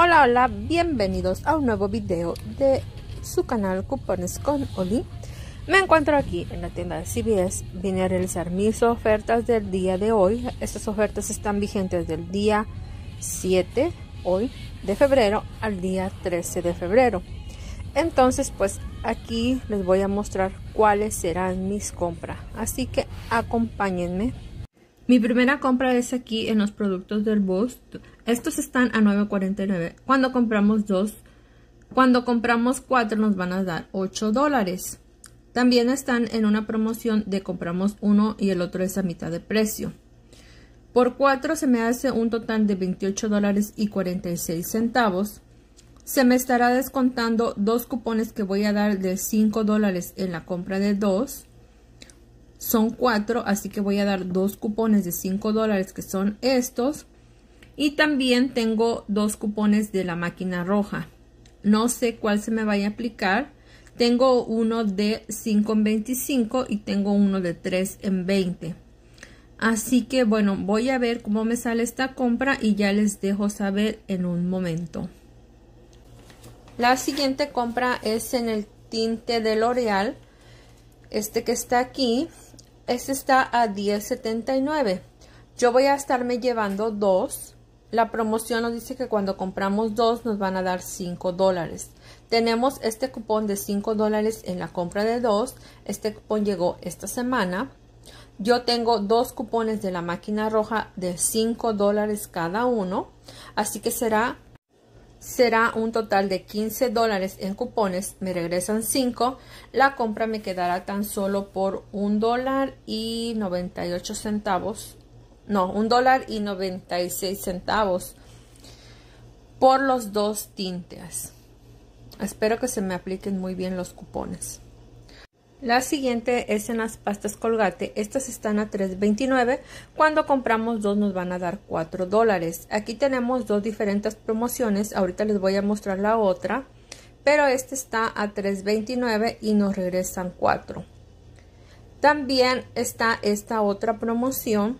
Hola, hola, bienvenidos a un nuevo video de su canal Cupones con Oli. Me encuentro aquí en la tienda de CBS. Vine a realizar mis ofertas del día de hoy. Estas ofertas están vigentes del día 7, hoy, de febrero al día 13 de febrero. Entonces, pues aquí les voy a mostrar cuáles serán mis compras. Así que acompáñenme. Mi primera compra es aquí en los productos del Boost. Estos están a 9.49. Cuando compramos dos, cuando compramos cuatro nos van a dar 8 dólares. También están en una promoción de compramos uno y el otro es a mitad de precio. Por 4 se me hace un total de $28.46. dólares centavos. Se me estará descontando dos cupones que voy a dar de 5 dólares en la compra de dos. Son 4, así que voy a dar dos cupones de 5 dólares que son estos y también tengo dos cupones de la máquina roja. No sé cuál se me vaya a aplicar. Tengo uno de 5 en 25 y tengo uno de 3 en 20. Así que bueno, voy a ver cómo me sale esta compra y ya les dejo saber en un momento. La siguiente compra es en el tinte de L'Oreal. Este que está aquí. Este está a $10.79. Yo voy a estarme llevando dos la promoción nos dice que cuando compramos dos nos van a dar cinco dólares. Tenemos este cupón de cinco dólares en la compra de dos. Este cupón llegó esta semana. Yo tengo dos cupones de la máquina roja de cinco dólares cada uno. Así que será, será un total de 15 dólares en cupones. Me regresan cinco. La compra me quedará tan solo por un dólar y 98 centavos no, un dólar y 96 centavos por los dos tintes. Espero que se me apliquen muy bien los cupones. La siguiente es en las pastas colgate. Estas están a $3.29. Cuando compramos dos nos van a dar 4 dólares. Aquí tenemos dos diferentes promociones. Ahorita les voy a mostrar la otra. Pero este está a $3.29 y nos regresan 4. También está esta otra promoción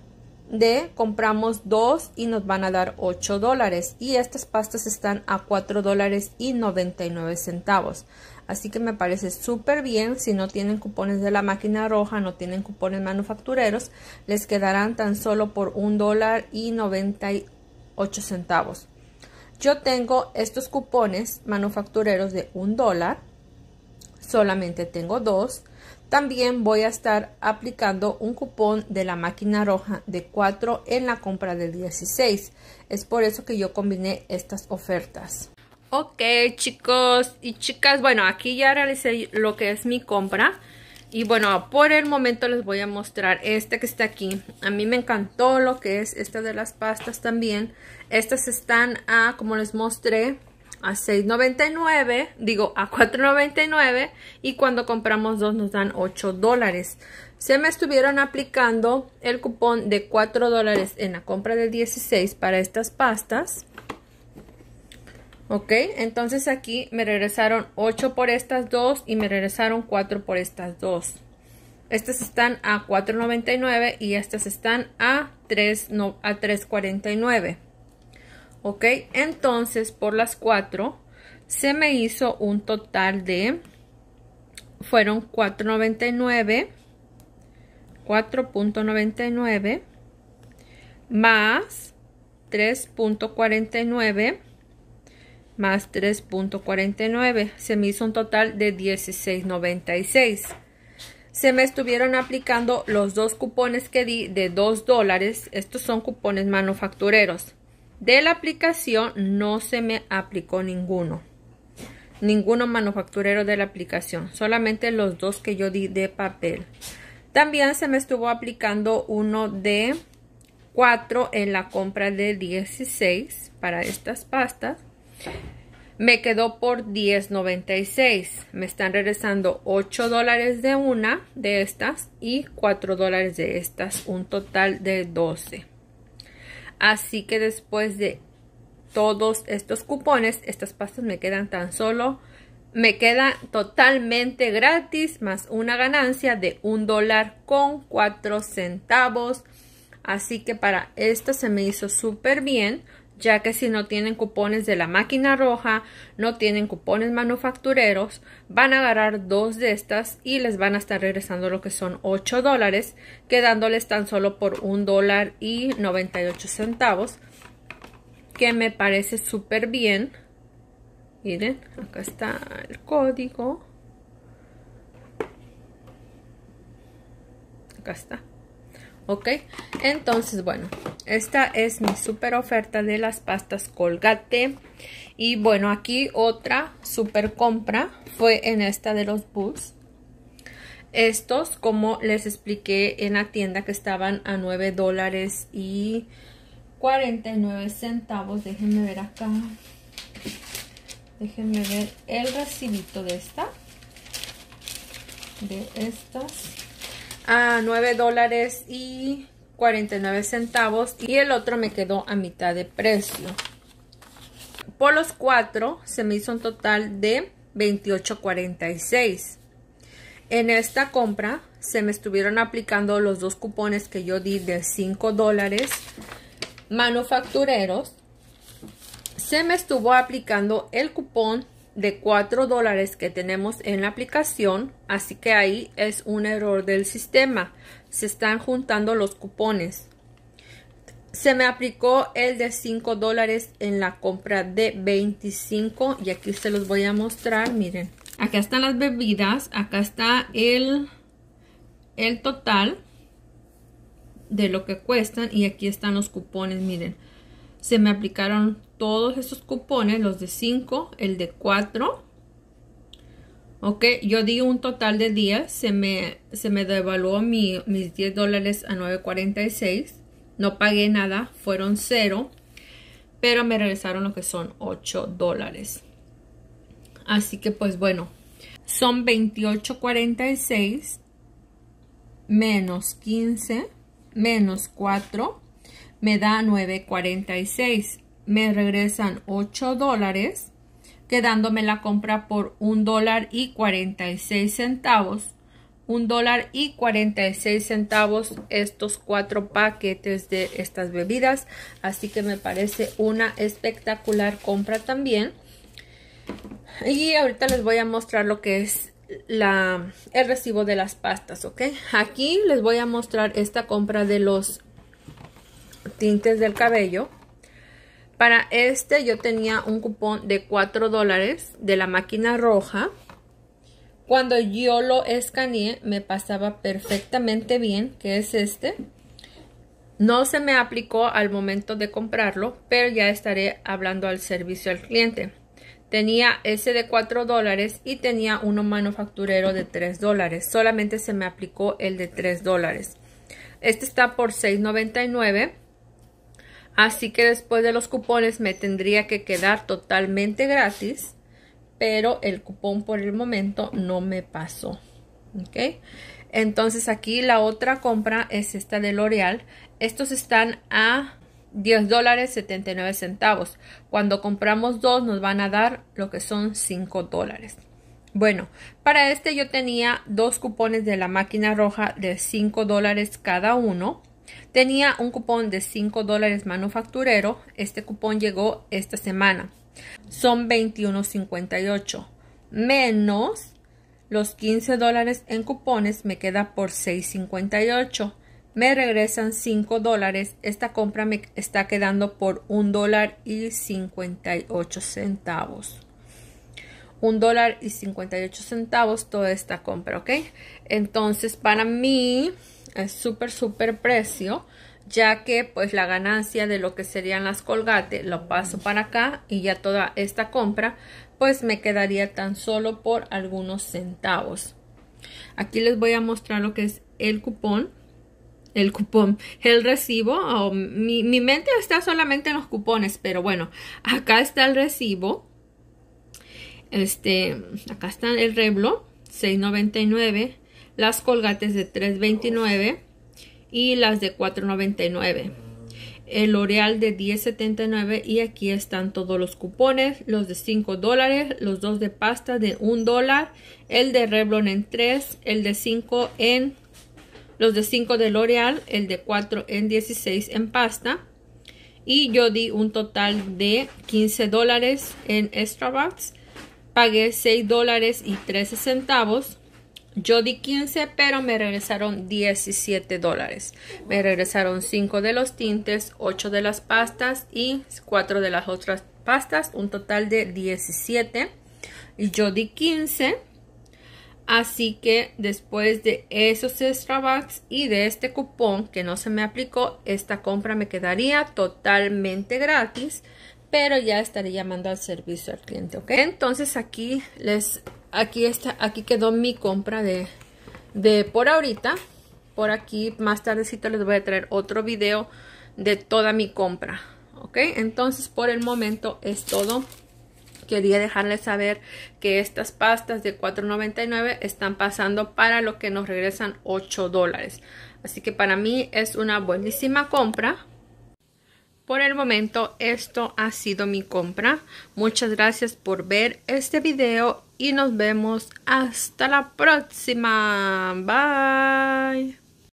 de compramos dos y nos van a dar 8 dólares y estas pastas están a 4 dólares y 99 centavos así que me parece súper bien si no tienen cupones de la máquina roja no tienen cupones manufactureros les quedarán tan solo por 1 dólar y 98 centavos yo tengo estos cupones manufactureros de 1 dólar solamente tengo dos también voy a estar aplicando un cupón de la máquina roja de 4 en la compra de 16. Es por eso que yo combiné estas ofertas. Ok chicos y chicas, bueno aquí ya realicé lo que es mi compra. Y bueno, por el momento les voy a mostrar este que está aquí. A mí me encantó lo que es esta de las pastas también. Estas están a, como les mostré, a 6.99, digo a 4.99 y cuando compramos dos nos dan 8 dólares. Se me estuvieron aplicando el cupón de 4 dólares en la compra del 16 para estas pastas. Ok, entonces aquí me regresaron 8 por estas dos y me regresaron 4 por estas dos. Estas están a 4.99 y estas están a 3 a 3.49 ok entonces por las cuatro se me hizo un total de fueron 4.99 4.99 más 3.49 más 3.49 se me hizo un total de 16.96 se me estuvieron aplicando los dos cupones que di de 2 dólares estos son cupones manufactureros de la aplicación no se me aplicó ninguno. Ninguno manufacturero de la aplicación, solamente los dos que yo di de papel. También se me estuvo aplicando uno de 4 en la compra de 16 para estas pastas. Me quedó por 10.96. Me están regresando 8 dólares de una de estas y 4 dólares de estas, un total de 12. Así que después de todos estos cupones, estas pastas me quedan tan solo, me quedan totalmente gratis, más una ganancia de un dólar con cuatro centavos. Así que para esto se me hizo súper bien ya que si no tienen cupones de la máquina roja, no tienen cupones manufactureros, van a agarrar dos de estas y les van a estar regresando lo que son 8 dólares, quedándoles tan solo por un dólar y 98 centavos, que me parece súper bien. Miren, acá está el código. Acá está. Ok, entonces bueno, esta es mi super oferta de las pastas Colgate. Y bueno, aquí otra super compra fue en esta de los Bulls. Estos, como les expliqué en la tienda, que estaban a 9 dólares y 49 centavos. Déjenme ver acá. Déjenme ver el recibito de esta. De estas. A 9 dólares y 49 centavos y el otro me quedó a mitad de precio. Por los cuatro se me hizo un total de 28.46. En esta compra se me estuvieron aplicando los dos cupones que yo di de 5 dólares manufactureros. Se me estuvo aplicando el cupón de 4 dólares que tenemos en la aplicación, así que ahí es un error del sistema. Se están juntando los cupones. Se me aplicó el de 5 dólares en la compra de 25 y aquí se los voy a mostrar, miren. Acá están las bebidas, acá está el, el total de lo que cuestan y aquí están los cupones, miren se me aplicaron todos estos cupones, los de 5, el de 4. Ok, yo di un total de 10, se me, se me devaluó mis 10 dólares a 9.46. No pagué nada, fueron 0, pero me regresaron lo que son 8 dólares. Así que pues bueno, son 28.46 menos 15 menos 4 me da 9.46. Me regresan 8 dólares, quedándome la compra por 1 dólar y 46 centavos. 1 dólar y 46 centavos estos cuatro paquetes de estas bebidas. Así que me parece una espectacular compra también. Y ahorita les voy a mostrar lo que es la, el recibo de las pastas, ¿ok? Aquí les voy a mostrar esta compra de los tintes del cabello. Para este yo tenía un cupón de 4 dólares de la máquina roja. Cuando yo lo escaneé me pasaba perfectamente bien, que es este. No se me aplicó al momento de comprarlo, pero ya estaré hablando al servicio al cliente. Tenía ese de 4 dólares y tenía uno manufacturero de 3 dólares. Solamente se me aplicó el de 3 dólares. Este está por $6.99 Así que después de los cupones me tendría que quedar totalmente gratis. Pero el cupón por el momento no me pasó. Entonces aquí la otra compra es esta de L'Oreal. Estos están a 10 dólares 79 centavos. Cuando compramos dos nos van a dar lo que son 5 dólares. Bueno, para este yo tenía dos cupones de la máquina roja de 5 dólares cada uno. Tenía un cupón de 5 dólares manufacturero. Este cupón llegó esta semana. Son 21.58 menos los 15 dólares en cupones me queda por 6.58. Me regresan 5 dólares. Esta compra me está quedando por 1 dólar y 58 centavos. 1 dólar y 58 centavos toda esta compra, ¿ok? Entonces para mí es súper, súper precio, ya que pues la ganancia de lo que serían las colgate lo paso para acá y ya toda esta compra pues me quedaría tan solo por algunos centavos. Aquí les voy a mostrar lo que es el cupón el cupón, el recibo. mi, mi, mente está solamente en los cupones, pero bueno, acá está el recibo. Este, acá está el reblo, 6.99 las colgates de 3.29 y las de 4.99 el L'Oreal de 10.79 y aquí están todos los cupones, los de 5 dólares, los dos de pasta de 1 dólar, el de Revlon en 3, el de 5 en, los de 5 de L'Oreal, el de 4 en 16 en pasta y yo di un total de 15 dólares en Starbucks, pagué 6 dólares y 13 centavos yo di 15, pero me regresaron 17 dólares. Me regresaron 5 de los tintes, 8 de las pastas y 4 de las otras pastas. Un total de 17. Y yo di 15. Así que después de esos extra bucks y de este cupón que no se me aplicó, esta compra me quedaría totalmente gratis. Pero ya estaré llamando al servicio al cliente, ¿ok? Entonces aquí les aquí está, aquí quedó mi compra de, de por ahorita. Por aquí más tardecito les voy a traer otro video de toda mi compra. ¿Ok? Entonces por el momento es todo. Quería dejarles saber que estas pastas de $4.99 están pasando para lo que nos regresan $8 dólares. Así que para mí es una buenísima compra por el momento esto ha sido mi compra. Muchas gracias por ver este video y nos vemos hasta la próxima. Bye.